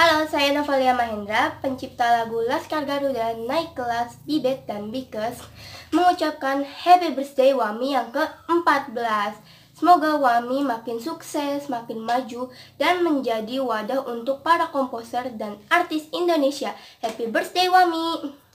Halo, saya Novalia Mahendra, pencipta lagu Laskar Garuda Naik Kelas, Bidet, dan Bikes mengucapkan Happy Birthday Wami yang ke-14. Semoga Wami makin sukses, makin maju, dan menjadi wadah untuk para komposer dan artis Indonesia. Happy Birthday Wami!